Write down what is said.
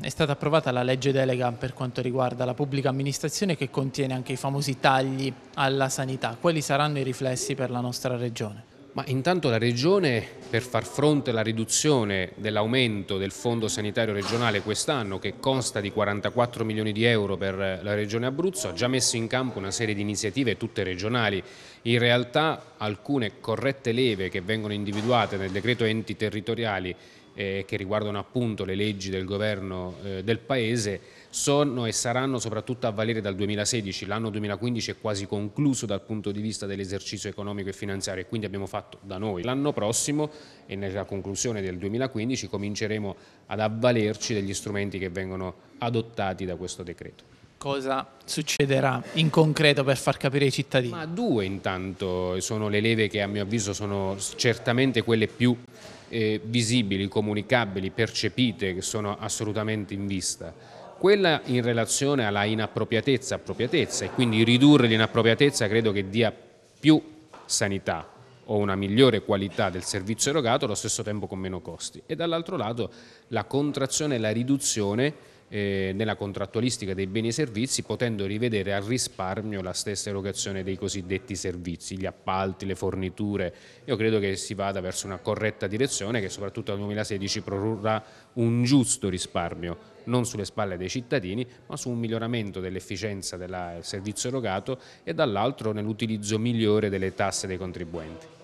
È stata approvata la legge delega per quanto riguarda la pubblica amministrazione che contiene anche i famosi tagli alla sanità. Quali saranno i riflessi per la nostra regione? Ma intanto la Regione, per far fronte alla riduzione dell'aumento del Fondo Sanitario Regionale quest'anno, che consta di 44 milioni di euro per la Regione Abruzzo, ha già messo in campo una serie di iniziative, tutte regionali. In realtà alcune corrette leve che vengono individuate nel decreto enti territoriali eh, che riguardano appunto le leggi del governo eh, del Paese sono e saranno soprattutto a valere dal 2016. L'anno 2015 è quasi concluso dal punto di vista dell'esercizio economico e finanziario e quindi abbiamo fatto da noi. L'anno prossimo e nella conclusione del 2015 cominceremo ad avvalerci degli strumenti che vengono adottati da questo decreto cosa succederà in concreto per far capire ai cittadini? Ma due intanto sono le leve che a mio avviso sono certamente quelle più eh, visibili, comunicabili, percepite, che sono assolutamente in vista. Quella in relazione alla inappropriatezza, appropriatezza e quindi ridurre l'inappropriatezza credo che dia più sanità o una migliore qualità del servizio erogato allo stesso tempo con meno costi e dall'altro lato la contrazione e la riduzione eh, nella contrattualistica dei beni e servizi potendo rivedere al risparmio la stessa erogazione dei cosiddetti servizi, gli appalti, le forniture. Io credo che si vada verso una corretta direzione che soprattutto nel 2016 produrrà un giusto risparmio non sulle spalle dei cittadini ma su un miglioramento dell'efficienza del servizio erogato e dall'altro nell'utilizzo migliore delle tasse dei contribuenti.